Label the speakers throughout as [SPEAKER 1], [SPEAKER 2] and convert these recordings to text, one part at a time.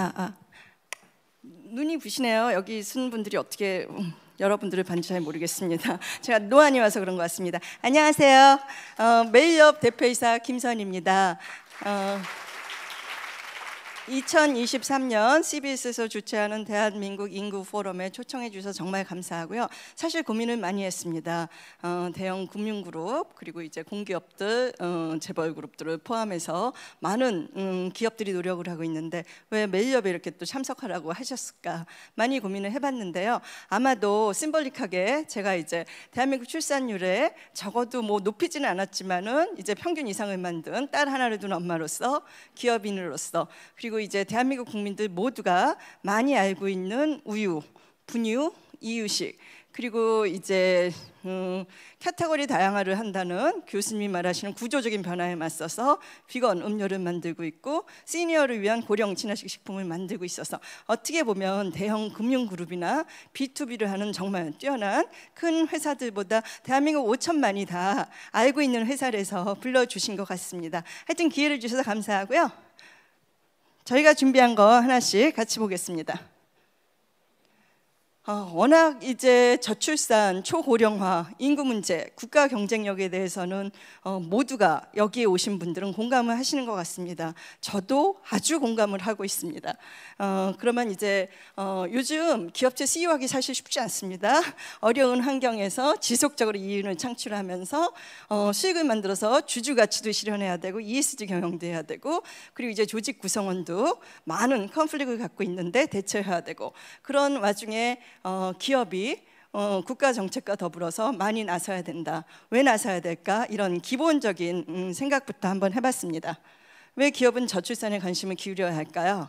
[SPEAKER 1] 아, 아. 눈이 부시네요. 여기 있는 분들이 어떻게 음, 여러분들을 봤는지 잘 모르겠습니다. 제가 노안이 와서 그런 것 같습니다. 안녕하세요. 어, 메이업 대표이사 김선입니다. 어, 2023년 CBS에서 주최하는 대한민국 인구 포럼에 초청해 주셔서 정말 감사하고요. 사실 고민을 많이 했습니다. 어, 대형 금융 그룹 그리고 이제 공기업들 어, 재벌 그룹들을 포함해서 많은 음, 기업들이 노력을 하고 있는데 왜 매일협에 이렇게 또 참석하라고 하셨을까 많이 고민을 해봤는데요. 아마도 심벌릭하게 제가 이제 대한민국 출산율에 적어도 뭐 높이지는 않았지만은 이제 평균 이상을 만든 딸 하나를 둔 엄마로서 기업인으로서 그리고 그리고 이제 대한민국 국민들 모두가 많이 알고 있는 우유, 분유, 이유식 그리고 이제 음, 카테고리 다양화를 한다는 교수님이 말하시는 구조적인 변화에 맞서서 비건 음료를 만들고 있고 시니어를 위한 고령 친화식 식품을 만들고 있어서 어떻게 보면 대형 금융그룹이나 B2B를 하는 정말 뛰어난 큰 회사들보다 대한민국 5천만이 다 알고 있는 회사에서 불러주신 것 같습니다. 하여튼 기회를 주셔서 감사하고요. 저희가 준비한 거 하나씩 같이 보겠습니다. 아, 워낙 이제 저출산, 초고령화, 인구 문제, 국가 경쟁력에 대해서는 어, 모두가 여기에 오신 분들은 공감을 하시는 것 같습니다. 저도 아주 공감을 하고 있습니다. 어, 그러면 이제 어, 요즘 기업체 CEO하기 사실 쉽지 않습니다. 어려운 환경에서 지속적으로 이윤을 창출하면서 수익을 만들어서 주주 가치도 실현해야 되고 ESG 경영도 해야 되고 그리고 이제 조직 구성원도 많은 컨플릭을 갖고 있는데 대처해야 되고 그런 와중에 어, 기업이 어, 국가 정책과 더불어서 많이 나서야 된다. 왜 나서야 될까? 이런 기본적인 음, 생각부터 한번 해봤습니다. 왜 기업은 저출산에 관심을 기울여야 할까요?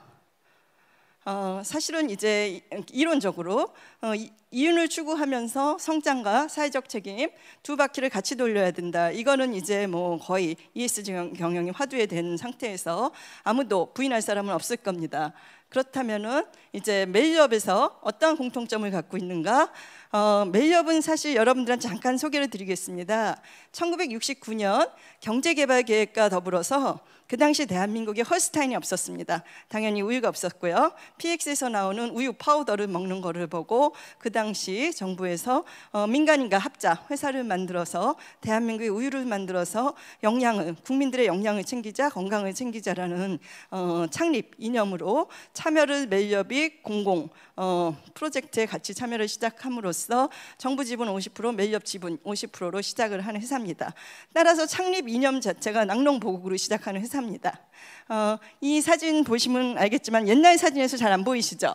[SPEAKER 1] 어, 사실은 이제 이론적으로 어, 이윤을 추구하면서 성장과 사회적 책임 두 바퀴를 같이 돌려야 된다. 이거는 이제 뭐 거의 ESG 경영이 화두에 된 상태에서 아무도 부인할 사람은 없을 겁니다. 그렇다면은 이제 메이업에서 어떤 공통점을 갖고 있는가? 어, 메이업은 사실 여러분들한테 잠깐 소개를 드리겠습니다. 1969년 경제개발계획과 더불어서 그 당시 대한민국에 헐스타인이 없었습니다. 당연히 우유가 없었고요. PX에서 나오는 우유 파우더를 먹는 거를 보고 그 당시 정부에서 어, 민간인과 합자 회사를 만들어서 대한민국의 우유를 만들어서 영양을 국민들의 영양을 챙기자 건강을 챙기자라는 어, 창립 이념으로 참여를 멜업이 공공 어, 프로젝트에 같이 참여를 시작함으로써 정부 지분 50%멜업 지분 50%로 시작을 하는 회사입니다. 따라서 창립 이념 자체가 낙농보국으로 시작하는 회사 합니다 어, 이 사진 보시면 알겠지만 옛날 사진에서 잘 안 보이시죠?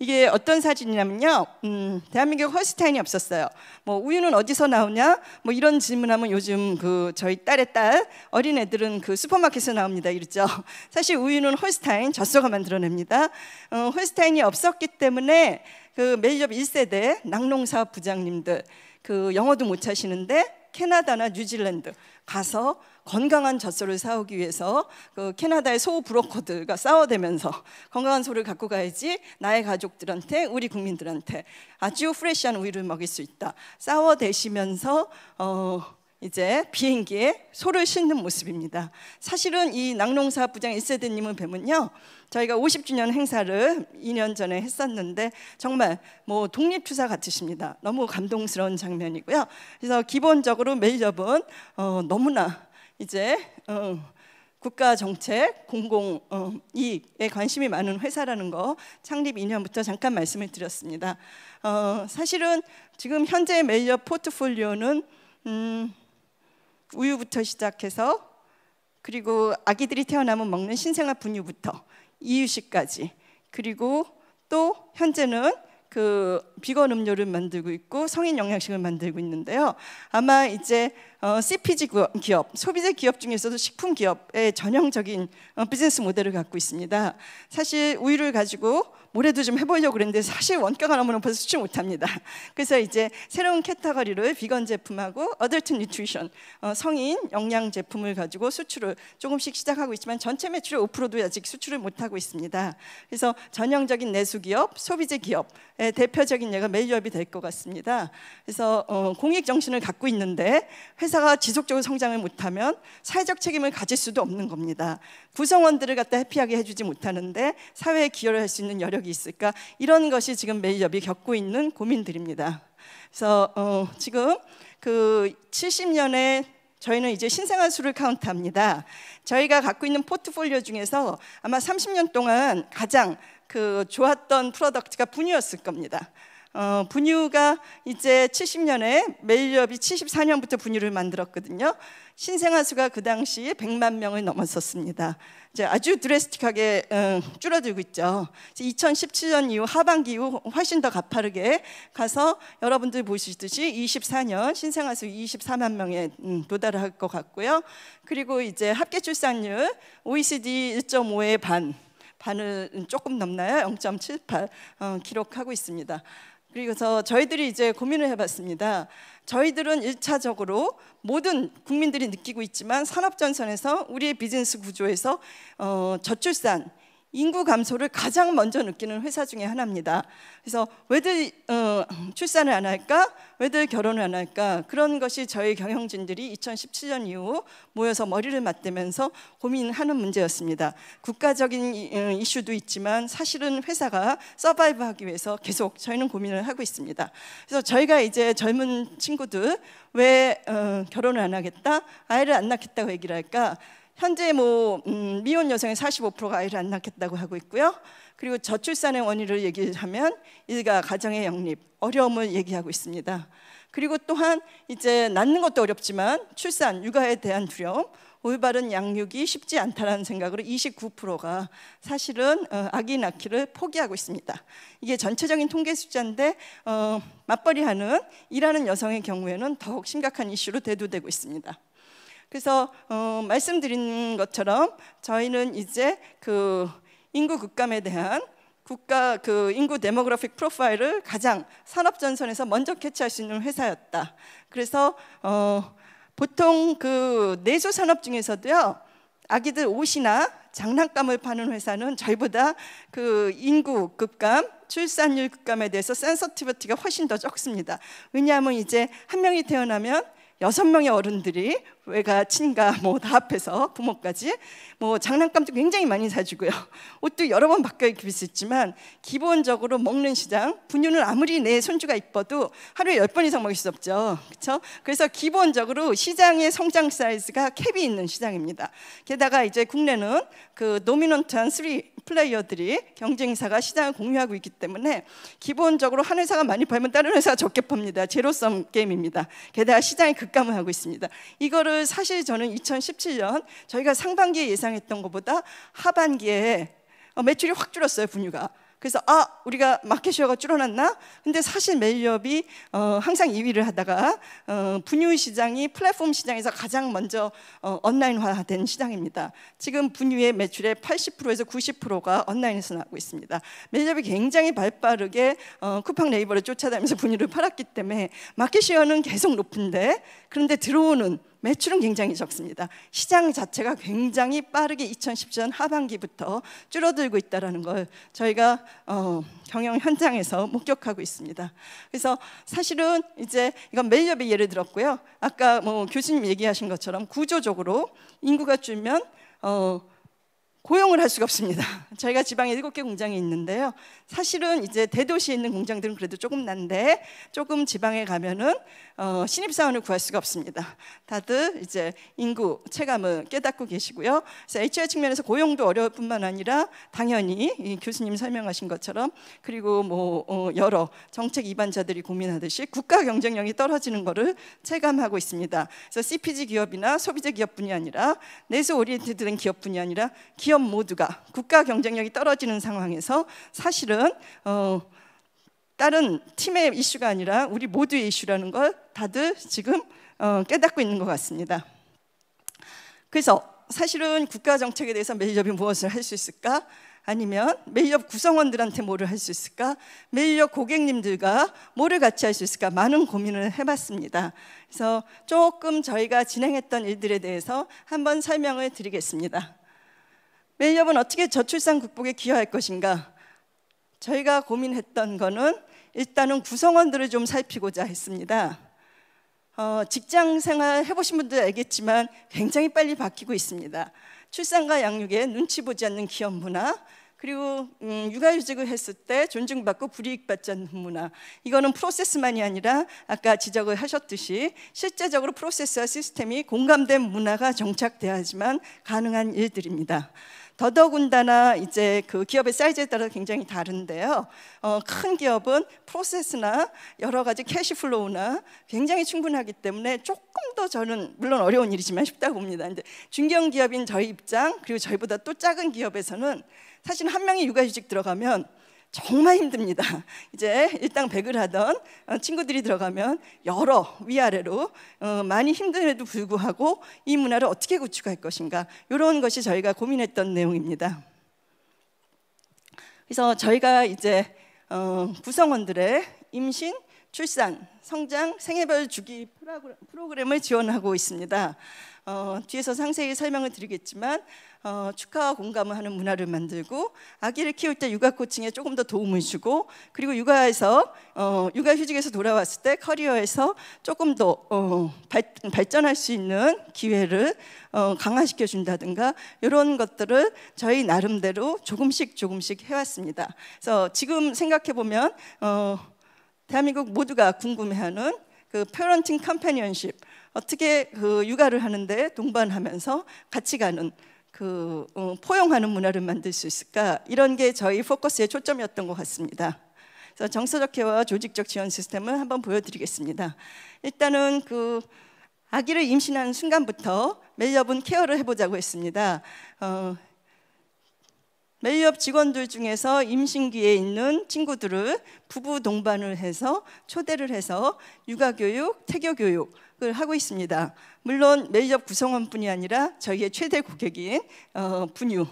[SPEAKER 1] 이게 어떤 사진이냐면요. 음, 대한민국 허스타인이 없었어요. 뭐 우유는 어디서 나오냐? 뭐 이런 질문하면 요즘 그 저희 딸의 딸 어린 애들은 그 슈퍼마켓에서 나옵니다. 이러죠. 사실 우유는 홀스타인 젖소가 만들어냅니다. 어, 홀스타인이 없었기 때문에 그 매일업 1세대 낙농사 부장님들 그 영어도 못 하시는데 캐나다나 뉴질랜드 가서 건강한 젖소를 사오기 위해서 그 캐나다의 소 브로커들과 싸워대면서 건강한 소를 갖고 가야지 나의 가족들한테 우리 국민들한테 아주 프레시한 우유를 먹일 수 있다. 싸워대시면서 어 이제 비행기에 소를 싣는 모습입니다. 사실은 이낙농사 부장 1세대님을 뵈면요. 저희가 50주년 행사를 2년 전에 했었는데 정말 뭐 독립투사 같으십니다. 너무 감동스러운 장면이고요. 그래서 기본적으로 멜렵은 어, 너무나 이제 어, 국가 정책, 공공 어, 이익에 관심이 많은 회사라는 거 창립 2년부터 잠깐 말씀을 드렸습니다. 어, 사실은 지금 현재 멜리업 포트폴리오는 음, 우유부터 시작해서 그리고 아기들이 태어나면 먹는 신생아 분유부터 이유식까지 그리고 또 현재는 그 비건 음료를 만들고 있고 성인 영양식을 만들고 있는데요. 아마 이제 어, CPG 기업, 소비재 기업 중에서도 식품 기업의 전형적인 어, 비즈니스 모델을 갖고 있습니다. 사실 우유를 가지고 올해도 좀 해보려고 그랬는데 사실 원격가 하면 벌써 서 수출 못합니다. 그래서 이제 새로운 캐터거리를 비건 제품하고 어덜트 뉴트리션 어, 성인 영양 제품을 가지고 수출을 조금씩 시작하고 있지만 전체 매출의 5%도 아직 수출을 못하고 있습니다. 그래서 전형적인 내수기업, 소비재 기업의 대표적인 예가 메이업이 될 것 같습니다. 그래서 어, 공익 정신을 갖고 있는데 회사가 지속적으로 성장을 못하면 사회적 책임을 가질 수도 없는 겁니다. 구성원들을 갖다 해피하게 해주지 못하는데 사회에 기여를 할 수 있는 여력 영력이 있을까? 이런 것이 지금 매니저이 겪고 있는 고민들입니다. 그래서 어, 지금 그 70년에 저희는 이제 신생아 수를 카운트합니다. 저희가 갖고 있는 포트폴리오 중에서 아마 30년 동안 가장 그 좋았던 프로덕트가 분유였을 겁니다. 어, 분유가 이제 70년에 메일럽이 74년부터 분유를 만들었거든요. 신생아수가 그 당시에 100만 명을 넘었었습니다. 이제 아주 드레스틱하게 음, 어, 줄어들고 있죠. 2017년 이후 하반기 이후 훨씬 더 가파르게 가서 여러분들 보시듯이 24년 신생아수 24만 명에 음, 도달할 것 같고요. 그리고 이제 합계 출산율 OECD 1.5의 반 반을 조금 넘나요? 0.78 어, 기록하고 있습니다. 그리고서 저희들이 이제 고민을 해봤습니다. 저희들은 일차적으로 모든 국민들이 느끼고 있지만 산업 전선에서 우리의 비즈니스 구조에서 어, 저출산 인구 감소를 가장 먼저 느끼는 회사 중에 하나입니다. 그래서 왜들 어, 출산을 안 할까? 왜들 결혼을 안 할까? 그런 것이 저희 경영진들이 2017년 이후 모여서 머리를 맞대면서 고민하는 문제였습니다. 국가적인 어, 이슈도 있지만 사실은 회사가 서바이브하기 위해서 계속 저희는 고민을 하고 있습니다. 그래서 저희가 이제 젊은 친구들 왜 어, 결혼을 안 하겠다? 아이를 안 낳겠다고 얘기를 할까? 현재 뭐 음, 미혼 여성의 45%가 아이를 안 낳겠다고 하고 있고요. 그리고 저출산의 원인을 얘기하면 일가 가정의 영립 어려움을 얘기하고 있습니다. 그리고 또한 이제 낳는 것도 어렵지만 출산 육아에 대한 두려움 올바른 양육이 쉽지 않다라는 생각으로 29%가 사실은 어, 아기 낳기를 포기하고 있습니다. 이게 전체적인 통계 숫자인데 어, 맞벌이하는 일하는 여성의 경우에는 더욱 심각한 이슈로 대두되고 있습니다. 그래서 어, 말씀드린 것처럼 저희는 이제 그 인구 국감에 대한 국가 그 인구 데모그래픽 프로파일을 가장 산업 전선에서 먼저 캐치할 수 있는 회사였다. 그래서 어, 보통 그 내수 산업 중에서도요. 아기들 옷이나 장난감을 파는 회사는 저희보다 그 인구 급감, 출산율 급감에 대해서 센서티비티가 훨씬 더 적습니다. 왜냐하면 이제 한 명이 태어나면 여섯 명의 어른들이 외가 친가 뭐 다 합해서 부모까지 뭐 장난감도 굉장히 많이 사주고요 옷도 여러 번 바꿔 입힐 수 있지만 기본적으로 먹는 시장 분유는 아무리 내 손주가 이뻐도 하루에 열 번 이상 먹일 수 없죠 그렇죠 그래서 기본적으로 시장의 성장 사이즈가 캡이 있는 시장입니다 게다가 이제 국내는 그 노미넌트한 쓰리 플레이어들이 경쟁사가 시장을 공유하고 있기 때문에 기본적으로 한 회사가 많이 팔면 다른 회사가 적게 팝니다 제로섬 게임입니다 게다가 시장이 급감을 하고 있습니다 이거를 이거를 사실 저는 2017년 저희가 상반기에 예상했던 것보다 하반기에 어, 매출이 확 줄었어요, 분유가. 그래서 아 우리가 마켓쉐어가 줄어났나? 근데 사실 메이업이 어, 항상 2위를 하다가 어, 분유 시장이 플랫폼 시장에서 가장 먼저 어, 온라인화된 시장입니다. 지금 분유의 매출의 80%에서 90%가 온라인에서 나고 있습니다. 메이업이 굉장히 발빠르게 어, 쿠팡 네이버를 쫓아다니면서 분유를 팔았기 때문에 마켓쉐어는 계속 높은데 그런데 들어오는 매출은 굉장히 적습니다. 시장 자체가 굉장히 빠르게 2010년 하반기부터 줄어들고 있다는 걸 저희가 어, 경영 현장에서 목격하고 있습니다. 그래서 사실은 이제 이건 매일협의 예를 들었고요. 아까 뭐 교수님 얘기하신 것처럼 구조적으로 인구가 줄면 어, 고용을 할 수가 없습니다. 저희가 지방에 일곱 개 공장이 있는데요. 사실은 이제 대도시에 있는 공장들은 그래도 조금 난데 조금 지방에 가면은 어, 신입사원을 구할 수가 없습니다. 다들 이제 인구 체감을 깨닫고 계시고요. 그래서 HR 측면에서 고용도 어려울 뿐만 아니라 당연히 이 교수님 설명하신 것처럼 그리고 뭐 어, 여러 정책 이반자들이 고민하듯이 국가 경쟁력이 떨어지는 것을 체감하고 있습니다. 그래서 CPG 기업이나 소비재 기업뿐이 아니라 내수 오리엔티드된 기업뿐이 아니라 기업 모두가 국가 경쟁력이 떨어지는 상황에서 사실은 어, 다른 팀의 이슈가 아니라 우리 모두의 이슈라는 걸 다들 지금 어, 깨닫고 있는 것 같습니다. 그래서 사실은 국가 정책에 대해서 매일협이 무엇을 할 수 있을까? 아니면 매일협 구성원들한테 뭐를 할 수 있을까? 매일협 고객님들과 뭐를 같이 할 수 있을까? 많은 고민을 해봤습니다. 그래서 조금 저희가 진행했던 일들에 대해서 한번 설명을 드리겠습니다. 매일협은 어떻게 저출산 극복에 기여할 것인가? 저희가 고민했던 것은 일단은 구성원들을 좀 살피고자 했습니다. 어, 직장 생활 해보신 분들 알겠지만 굉장히 빨리 바뀌고 있습니다. 출산과 양육에 눈치 보지 않는 기업 문화, 그리고 음, 육아휴직을 했을 때 존중받고 불이익받지 않는 문화 이거는 프로세스만이 아니라 아까 지적을 하셨듯이 실제적으로 프로세스와 시스템이 공감된 문화가 정착돼야지만 가능한 일들입니다. 더더군다나 이제 그 기업의 사이즈에 따라 굉장히 다른데요. 어, 큰 기업은 프로세스나 여러 가지 캐시플로우나 굉장히 충분하기 때문에 조금 더 저는 물론 어려운 일이지만 쉽다고 봅니다. 근데 중견 기업인 저희 입장 그리고 저희보다 또 작은 기업에서는 사실 한 명이 육아휴직 들어가면 정말 힘듭니다. 이제 일당 100을 하던 어, 친구들이 들어가면 여러 위아래로 어, 많이 힘듦에도 불구하고 이 문화를 어떻게 구축할 것인가 이런 것이 저희가 고민했던 내용입니다. 그래서 저희가 이제 어, 구성원들의 임신, 출산, 성장, 생애별 주기 프로그램을 지원하고 있습니다. 뒤에서 상세히 설명을 드리겠지만 어, 축하와 공감을 하는 문화를 만들고 아기를 키울 때 육아 코칭에 조금 더 도움을 주고 그리고 육아에서 어, 육아 휴직에서 돌아왔을 때 커리어에서 조금 더 어, 발, 발전할 수 있는 기회를 어, 강화시켜 준다든가 이런 것들을 저희 나름대로 조금씩 조금씩 해왔습니다. 그래서 지금 생각해 보면 어, 대한민국 모두가 궁금해하는 그 페런팅 컴패니언십 어떻게 그 육아를 하는데 동반하면서 같이 가는 그 음, 포용하는 문화를 만들 수 있을까 이런 게 저희 포커스의 초점이었던 것 같습니다. 그래서 정서적 케어와 조직적 지원 시스템을 한번 보여드리겠습니다. 일단은 그 아기를 임신하는 순간부터 매일업은 케어를 해보자고 했습니다. 어, 매일업 직원들 중에서 임신기에 있는 친구들을 부부 동반을 해서 초대를 해서 육아교육, 태교교육 을 하고 있습니다. 물론 메이업 구성원뿐이 아니라 저희의 최대 고객인 어, 분유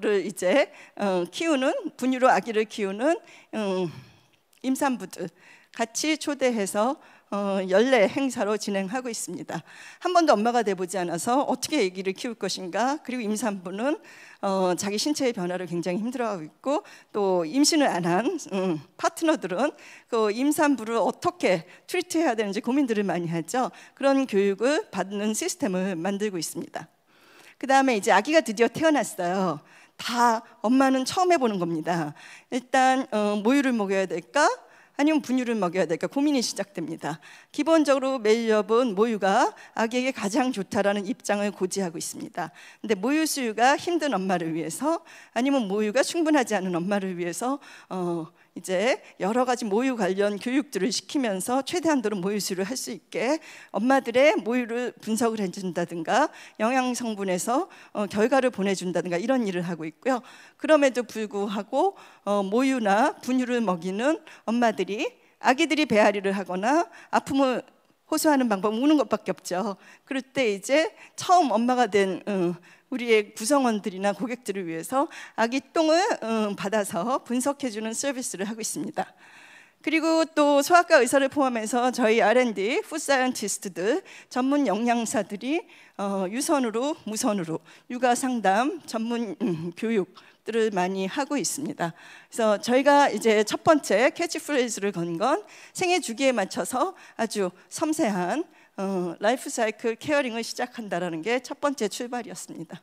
[SPEAKER 1] 를 이제 어, 키우는 분유로 아기를 키우는 음, 임산부들 같이 초대해서 어, 연례 행사로 진행하고 있습니다. 한 번도 엄마가 돼보지 않아서 어떻게 아기를 키울 것인가 그리고 임산부는 어, 자기 신체의 변화를 굉장히 힘들어하고 있고 또 임신을 안한 음, 파트너들은 그 임산부를 어떻게 트리트해야 되는지 고민들을 많이 하죠. 그런 교육을 받는 시스템을 만들고 있습니다. 그 다음에 이제 아기가 드디어 태어났어요. 다 엄마는 처음 해보는 겁니다. 일단 어, 모유를 먹여야 될까? 아니면 분유를 먹여야 될까 고민이 시작됩니다. 기본적으로 메이업은 모유가 아기에게 가장 좋다라는 입장을 고지하고 있습니다. 근데 모유 수유가 힘든 엄마를 위해서 아니면 모유가 충분하지 않은 엄마를 위해서 어, 이제 여러 가지 모유 관련 교육들을 시키면서 최대한도로 모유수를 할 수 있게 엄마들의 모유를 분석을 해준다든가 영양 성분에서 어, 결과를 보내준다든가 이런 일을 하고 있고요. 그럼에도 불구하고 어, 모유나 분유를 먹이는 엄마들이 아기들이 배앓이를 하거나 아픔을 호소하는 방법 우는 것밖에 없죠. 그럴 때 이제 처음 엄마가 된 음, 우리의 구성원들이나 고객들을 위해서 아기 똥을 어, 받아서 분석해주는 서비스를 하고 있습니다. 그리고 또 소아과 의사를 포함해서 저희 R&D, 푸사이언티스트들, 전문 영양사들이 어, 유선으로, 무선으로 육아 상담, 전문 음, 교육, 들을 많이 하고 있습니다. 그래서 저희가 이제 첫 번째 캐치프레이즈를 건 건 생애 주기에 맞춰서 아주 섬세한 어, 라이프 사이클 케어링을 시작한다라는 게 첫 번째 출발이었습니다.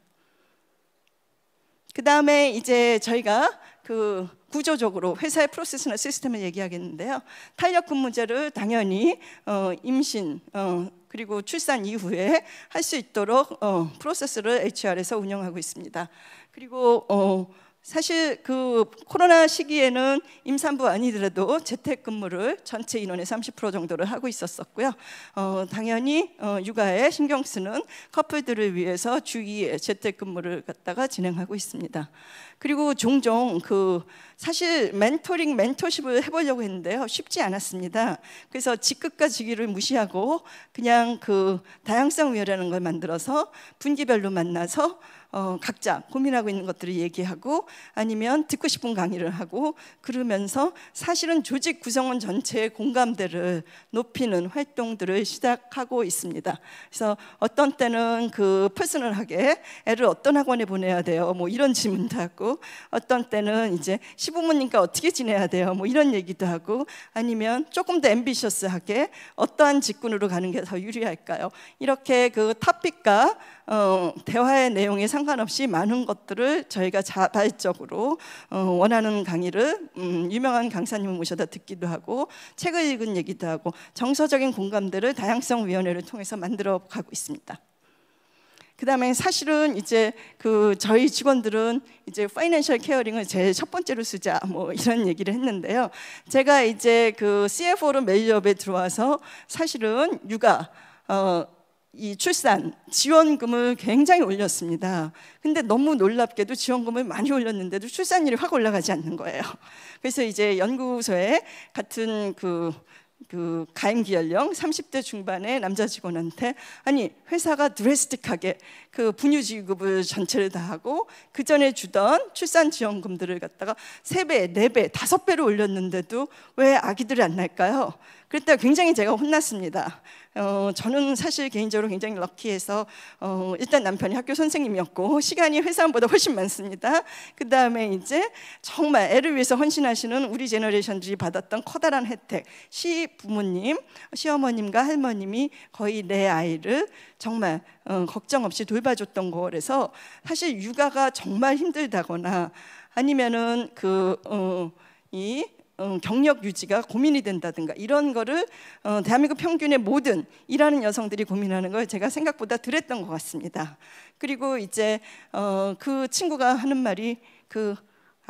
[SPEAKER 1] 그 다음에 이제 저희가 그 구조적으로 회사의 프로세스나 시스템을 얘기하겠는데요. 탄력 근무제를 당연히 어, 임신 어, 그리고 출산 이후에 할 수 있도록 어, 프로세스를 HR에서 운영하고 있습니다. 그리고 어, 사실 그 코로나 시기에는 임산부 아니더라도 재택근무를 전체 인원의 30% 정도를 하고 있었었고요. 어, 당연히 어, 육아에 신경 쓰는 커플들을 위해서 주기에 재택근무를 갖다가 진행하고 있습니다. 그리고 종종 그 사실 멘토링 멘토십을 해보려고 했는데요 쉽지 않았습니다. 그래서 직급과 직위를 무시하고 그냥 그 다양성 위원회라는 걸 만들어서 분기별로 만나서 어, 각자 고민하고 있는 것들을 얘기하고 아니면 듣고 싶은 강의를 하고 그러면서 사실은 조직 구성원 전체의 공감대를 높이는 활동들을 시작하고 있습니다. 그래서 어떤 때는 그 퍼스널하게 애를 어떤 학원에 보내야 돼요. 뭐 이런 질문도 하고 어떤 때는 이제 시부모님과 어떻게 지내야 돼요. 뭐 이런 얘기도 하고 아니면 조금 더 앰비셔스하게 어떠한 직군으로 가는 게 더 유리할까요? 이렇게 그 탑픽과 어, 대화의 내용이 상 상관없이 많은 것들을 저희가 자발적으로 어, 원하는 강의를 음, 유명한 강사님을 모셔다 듣기도 하고 책을 읽은 얘기도 하고 정서적인 공감대를 다양성 위원회를 통해서 만들어 가고 있습니다. 그다음에 사실은 이제 그 저희 직원들은 이제 파이낸셜 케어링을 제일 첫 번째로 쓰자 뭐 이런 얘기를 했는데요. 제가 이제 그 CFO로 메이업에 들어와서 사실은 육아 어이 출산 지원금을 굉장히 올렸습니다. 근데 너무 놀랍게도 지원금을 많이 올렸는데도 출산율이 확 올라가지 않는 거예요. 그래서 이제 연구소에 같은 그, 그 가임기 연령 30대 중반의 남자 직원한테 아니 회사가 드레스틱하게 그 분유 지급을 전체를 다 하고 그 전에 주던 출산 지원금들을 갖다가 3배, 4배, 5배로 올렸는데도 왜 아기들이 안 날까요? 그때 굉장히 제가 혼났습니다. 어, 저는 사실 개인적으로 굉장히 럭키해서 어, 일단 남편이 학교 선생님이었고 시간이 회사원보다 훨씬 많습니다. 그 다음에 이제 정말 애를 위해서 헌신하시는 우리 제너레이션들이 받았던 커다란 혜택 시 부모님, 시어머님과 할머님이 거의 내 아이를 정말 어, 걱정 없이 돌봐줬던 거라서 사실 육아가 정말 힘들다거나 아니면은 그 어, 이 어, 경력 유지가 고민이 된다든가 이런 거를 어, 대한민국 평균의 모든 일하는 여성들이 고민하는 걸 제가 생각보다 덜 했던 것 같습니다. 그리고 이제 어, 그 친구가 하는 말이 그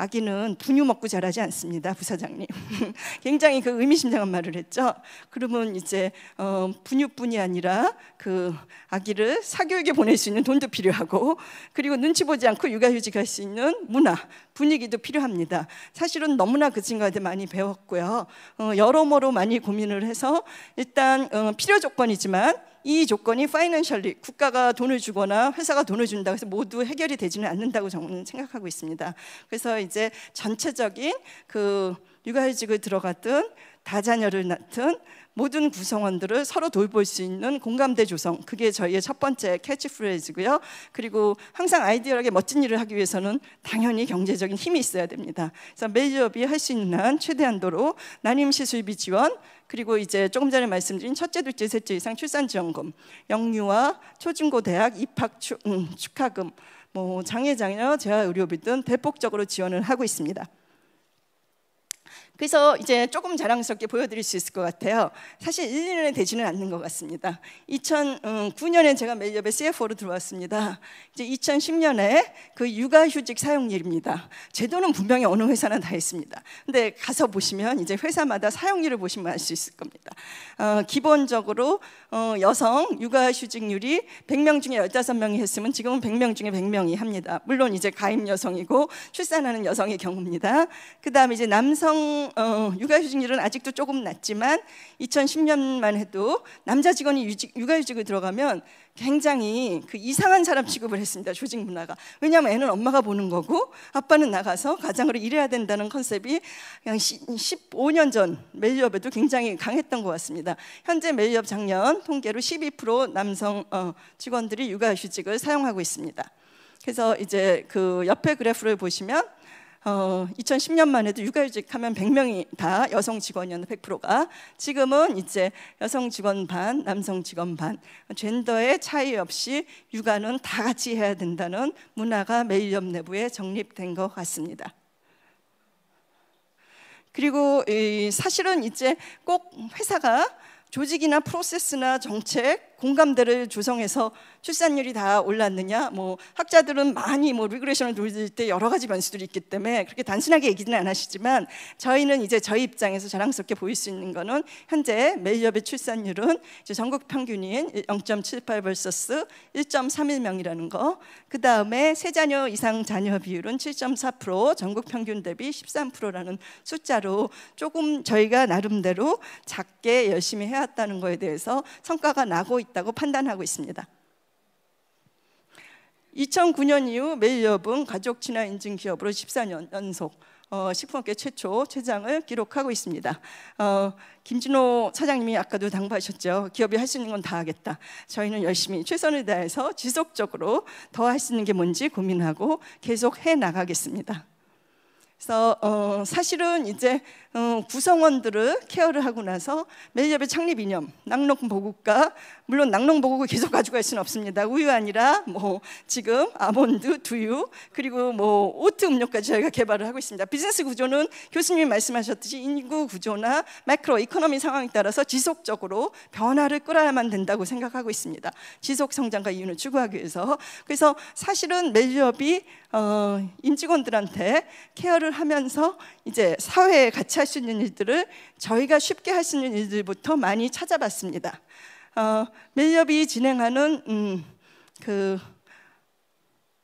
[SPEAKER 1] 아기는 분유 먹고 자라지 않습니다, 부사장님. 굉장히 그 의미심장한 말을 했죠. 그러면 이제 어, 분유뿐이 아니라 그 아기를 사교육에 보낼 수 있는 돈도 필요하고 그리고 눈치 보지 않고 육아휴직할 수 있는 문화, 분위기도 필요합니다. 사실은 너무나 그 친구한테 많이 배웠고요. 어, 여러모로 많이 고민을 해서 일단 어, 필요 조건이지만 이 조건이 파이낸셜리 국가가 돈을 주거나 회사가 돈을 준다 고해서 모두 해결이 되지는 않는다고 저는 생각하고 있습니다. 그래서 이제 전체적인 그 육아휴직을 들어갔든 다자녀를 낳든 모든 구성원들을 서로 돌볼 수 있는 공감대 조성 그게 저희의 첫 번째 캐치프레이즈고요. 그리고 항상 아이디어하게 멋진 일을 하기 위해서는 당연히 경제적인 힘이 있어야 됩니다. 그래서 매일업이 할 수 있는 한 최대한도로 난임시술비 지원, 그리고 이제 조금 전에 말씀드린 첫째, 둘째, 셋째 이상 출산지원금, 영유아, 초중고 대학 입학 추, 음, 축하금, 뭐 장애 장려 재활 의료비 등 대폭적으로 지원을 하고 있습니다. 그래서 이제 조금 자랑스럽게 보여드릴 수 있을 것 같아요. 사실 1, 년에 되지는 않는 것 같습니다. 2009년에 음, 제가 메이업의 CFO로 들어왔습니다. 이제 2010년에 그 육아휴직 사용률입니다. 제도는 분명히 어느 회사나 다 있습니다. 근데 가서 보시면 이제 회사마다 사용률을 보시면 알 수 있을 겁니다. 어, 기본적으로 어, 여성 육아휴직률이 100명 중에 15명이 했으면 지금은 100명 중에 100명이 합니다. 물론 이제 가입 여성이고 출산하는 여성의 경우입니다. 그 다음에 이제 남성 어, 어, 육아휴직률은 아직도 조금 낮지만 2010년만 해도 남자 직원이 유직, 육아휴직을 들어가면 굉장히 그 이상한 사람 취급을 했습니다. 조직 문화가. 왜냐하면 애는 엄마가 보는 거고 아빠는 나가서 가장으로 일해야 된다는 컨셉이 그냥 15년 전 메일업에도 굉장히 강했던 것 같습니다. 현재 메일업 작년 통계로 12% 남성 어, 직원들이 육아휴직을 사용하고 있습니다. 그래서 이제 그 옆에 그래프를 보시면 어, 2010년만 해도 육아휴직 하면 100명이 다 여성 직원이었는데 100%가 지금은 이제 여성 직원 반, 남성 직원 반 젠더의 차이 없이 육아는 다 같이 해야 된다는 문화가 메일협 내부에 정립된 것 같습니다. 그리고 사실은 이제 꼭 회사가 조직이나 프로세스나 정책 공감대를 조성해서 출산율이 다 올랐느냐 뭐 학자들은 많이 뭐 리그레션을 돌릴 때 여러 가지 변수들이 있기 때문에 그렇게 단순하게 얘기는 안 하시지만 저희는 이제 저희 입장에서 자랑스럽게 보일 수 있는 거는 현재 매일협의 출산율은 이제 전국 평균인 0.78 vs 1.31명이라는 거. 그다음에 세 자녀 이상 자녀 비율은 7.4% 전국 평균 대비 13%라는 숫자로 조금 저희가 나름대로 작게 열심히 해왔다는 거에 대해서 성과가 나고 있다. 있다고 판단하고 있습니다. 2009년 이후 메이여분 가족 친화 인증 기업으로 14년 연속 어, 식품업계 최초 최장을 기록하고 있습니다. 어, 김진호 사장님이 아까도 당부하셨죠. 기업이 할 수 있는 건 다 하겠다. 저희는 열심히 최선을 다해서 지속적으로 더 할 수 있는 게 뭔지 고민하고 계속 해 나가겠습니다. 그래서 어, 사실은 이제 어, 구성원들을 케어를 하고 나서 매일협의 창립 이념, 낙농보급과 물론 낙농보급을 계속 가지고갈 수는 없습니다. 우유 아니라 뭐 지금 아몬드, 두유 그리고 뭐 오트 음료까지 저희가 개발을 하고 있습니다. 비즈니스 구조는 교수님이 말씀하셨듯이 인구 구조나 마크로 이코노미 상황에 따라서 지속적으로 변화를 끌어야만 된다고 생각하고 있습니다. 지속 성장과 이윤을 추구하기 위해서 그래서 사실은 매니저업이 어, 임직원들한테 케어를 활동을 하면서 이제 사회에 같이 할 수 있는 일들을 저희가 쉽게 할 수 있는 일들부터 많이 찾아봤습니다. 어, 멜렵이 진행하는 음,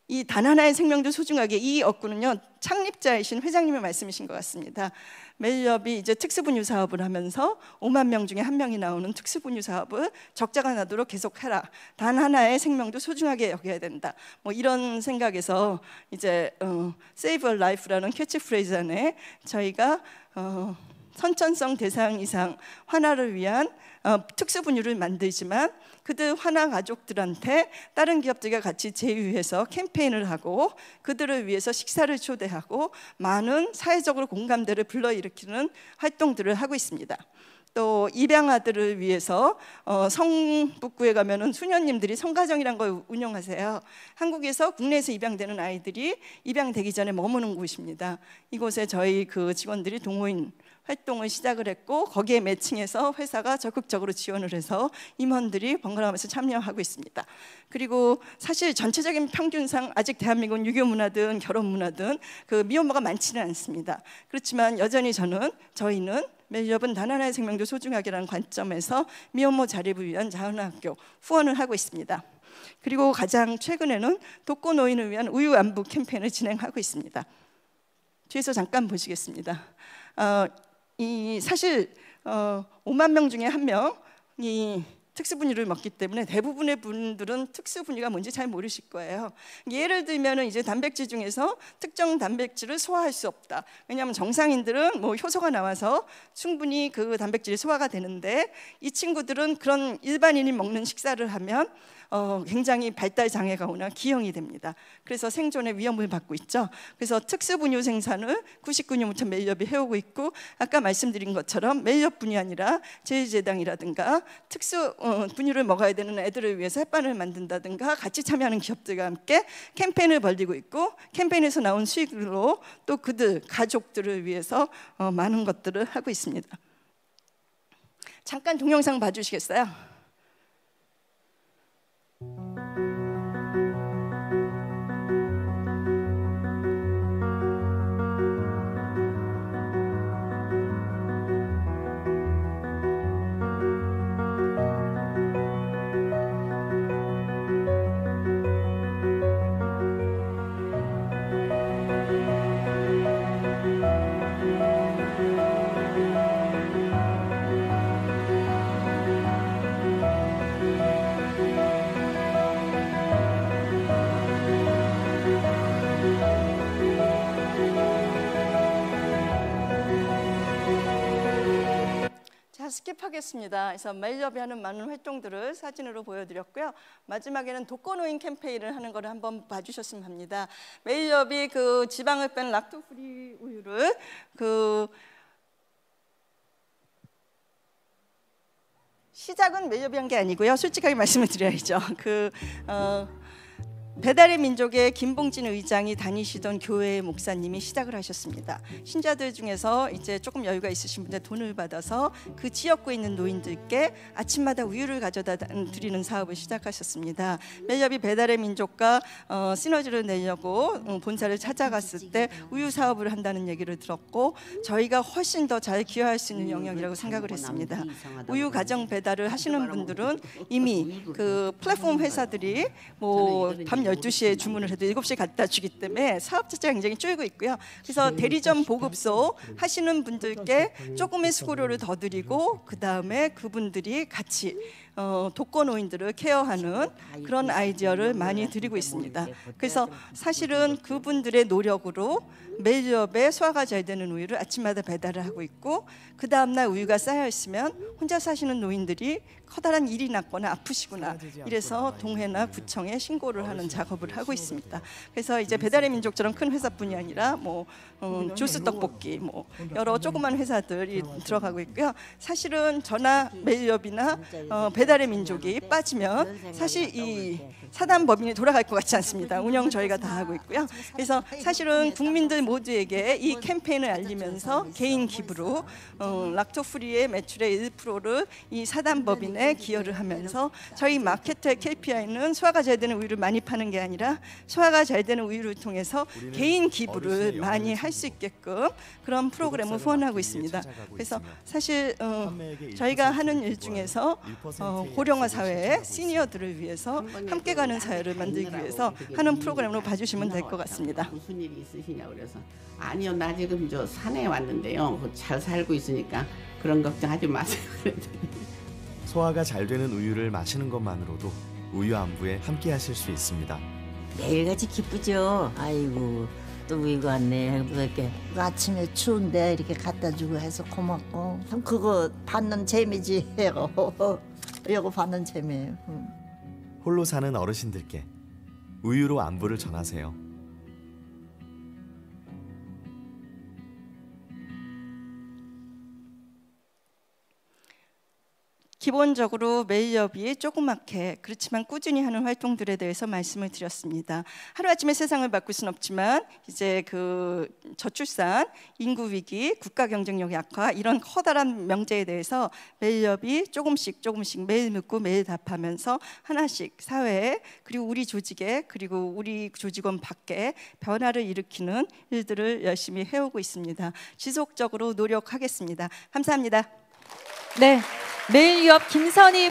[SPEAKER 1] 그이 단 하나의 생명도 소중하게 이 어구는요 창립자이신 회장님의 말씀이신 것 같습니다. 메이업이 이제 특수분유 사업을 하면서 5만 명 중에 한 명이 나오는 특수분유 사업을 적자가 나도록 계속해라. 단 하나의 생명도 소중하게 여겨야 된다. 뭐 이런 생각에서 이제 어, Save a Life라는 캐치프레이즈 안에 저희가 어, 선천성 대상 이상 환아를 위한 어, 특수 분유를 만들지만 그들 환아 가족들한테 다른 기업들과 같이 제휴해서 캠페인을 하고 그들을 위해서 식사를 초대하고 많은 사회적으로 공감대를 불러일으키는 활동들을 하고 있습니다. 또 입양아들을 위해서 어, 성북구에 가면은 수녀님들이 성가정이라는걸 운영하세요. 한국에서 국내에서 입양되는 아이들이 입양되기 전에 머무는 곳입니다. 이곳에 저희 그 직원들이 동호인 활동을 시작을 했고 거기에 매칭해서 회사가 적극적으로 지원을 해서 임원들이 번갈아가면서 참여하고 있습니다. 그리고 사실 전체적인 평균상 아직 대한민국은 유교 문화든 결혼 문화든 그 미혼모가 많지는 않습니다. 그렇지만 여전히 저는 저희는 매력은 단 하나의 생명도 소중하게라는 관점에서 미혼모 자립을 위한 자원학교 후원을 하고 있습니다. 그리고 가장 최근에는 독거 노인을 위한 우유 안부 캠페인을 진행하고 있습니다. 뒤에서 잠깐 보시겠습니다. 어, 이 사실 어, 5만 명 중에 한 명이 특수분유를 먹기 때문에 대부분의 분들은 특수분유가 뭔지 잘 모르실 거예요. 예를 들면 이제 단백질 중에서 특정 단백질을 소화할 수 없다. 왜냐하면 정상인들은 뭐 효소가 나와서 충분히 그 단백질이 소화가 되는데 이 친구들은 그런 일반인이 먹는 식사를 하면 어, 굉장히 발달 장애가 오나 기형이 됩니다. 그래서 생존의 위험을 받고 있죠. 그래서 특수 분유 생산을 99년부터 멜렵이 해오고 있고 아까 말씀드린 것처럼 멜렵 분유 아니라 제일제당이라든가 특수 어, 분유를 먹어야 되는 애들을 위해서 햇반을 만든다든가 같이 참여하는 기업들과 함께 캠페인을 벌리고 있고 캠페인에서 나온 수익으로 또 그들 가족들을 위해서 어, 많은 것들을 하고 있습니다. 잠깐 동영상 봐주시겠어요? 스킵하겠습니다. 그래서 매일협이 하는 많은 활동들을 사진으로 보여드렸고요. 마지막에는 독거노인 캠페인을 하는 거를 한번 봐주셨으면 합니다. 매일협이 그 지방을 뺀 락토프리 우유를 그 시작은 매일협이 한 게 아니고요. 솔직하게 말씀을 드려야죠. 그 어. 배달의 민족의 김봉진 의장이 다니시던 교회의 목사님이 시작을 하셨습니다. 신자들 중에서 이제 조금 여유가 있으신 분들 돈을 받아서 그 지역구에 있는 노인들께 아침마다 우유를 가져다 드리는 사업을 시작하셨습니다. 매협이 배달의 민족과 어, 시너지를 내려고 어, 본사를 찾아갔을 때 우유 사업을 한다는 얘기를 들었고 저희가 훨씬 더 잘 기여할 수 있는 네, 영역이라고 그렇죠. 생각을 했습니다. 우유 가정 배달을 하시는 분들은 이미 그 플랫폼 회사들이 뭐밤 12시에 주문을 해도 7시에 갖다 주기 때문에 사업 자체가 굉장히 줄고 있고요. 그래서 네, 대리점 보급소 하시는 분들께 조금의 수고료를 더 드리고 그다음에 그분들이 같이 어, 독거노인들을 케어하는 아, 그런 아이디어를 많이 드리고 있습니다. 그래서 사실은 그분들의 노력으로 매일에 소화가 잘 되는 우유를 아침마다 배달을 하고 있고 그 다음날 우유가 쌓여 있으면 혼자 사시는 노인들이 커다란 일이 났거나 아프시거나 아, 이래서 동해나 구청에 신고를 하는 작업을 하고 있습니다. 그래서 이제 배달의 민족처럼 큰 회사뿐이 아니라 뭐 음, 주스 떡볶이 뭐 여러 조그만 회사들이 들어가고 있고요. 사실은 전화 매일이나 어, 배달 배달의 민족이 빠지면 사실 이 사단 법인이 돌아갈 것 같지 않습니다. 운영 저희가 다 하고 있고요. 그래서 사실은 국민들 모두에게 이 캠페인을 알리면서 개인 기부로 어, 락토프리의 매출의 1%를 이 사단 법인에 기여를 하면서 저희 마켓의 케 KPI는 소화가 잘 되는 우유를 많이 파는 게 아니라 소화가 잘 되는 우유를 통해서 개인 기부를 많이 할 수 있게끔 그런 프로그램을 후원하고 있습니다. 그래서 사실 어, 저희가 하는 일 중에서 어, 어, 고령화 사회 의 시니어들을 위해서 함께 가는 사회를 만들기 위해서 하는 프로그램으로 봐주시면 될 것 같습니다. 무슨 일이 있으시냐 그래서 아니요 나 지금 저 산에 왔는데요 잘 살고 있으니까 그런 걱정하지 마세요. 소화가 잘 되는 우유를 마시는 것만으로도 우유 안부에 함께하실 수 있습니다. 매일같이 기쁘죠. 아이고 또 우유가 뭐 왔네 무섭게. 아침에 추운데 이렇게 갖다 주고 해서 고맙고 그거 받는 재미지. 보려고 받는 재미예요. 음. 홀로 사는 어르신들께 우유로 안부를 전하세요. 기본적으로 매일 여이 조그맣게 그렇지만 꾸준히 하는 활동들에 대해서 말씀을 드렸습니다. 하루아침에 세상을 바꿀 순 없지만 이제 그 저출산, 인구 위기, 국가 경쟁력 약화 이런 커다란 명제에 대해서 매일 여이 조금씩 조금씩 매일 묻고 매일 답하면서 하나씩 사회에 그리고 우리 조직에 그리고 우리 조직원 밖에 변화를 일으키는 일들을 열심히 해오고 있습니다. 지속적으로 노력하겠습니다. 감사합니다. 네. 매일 유업 김선희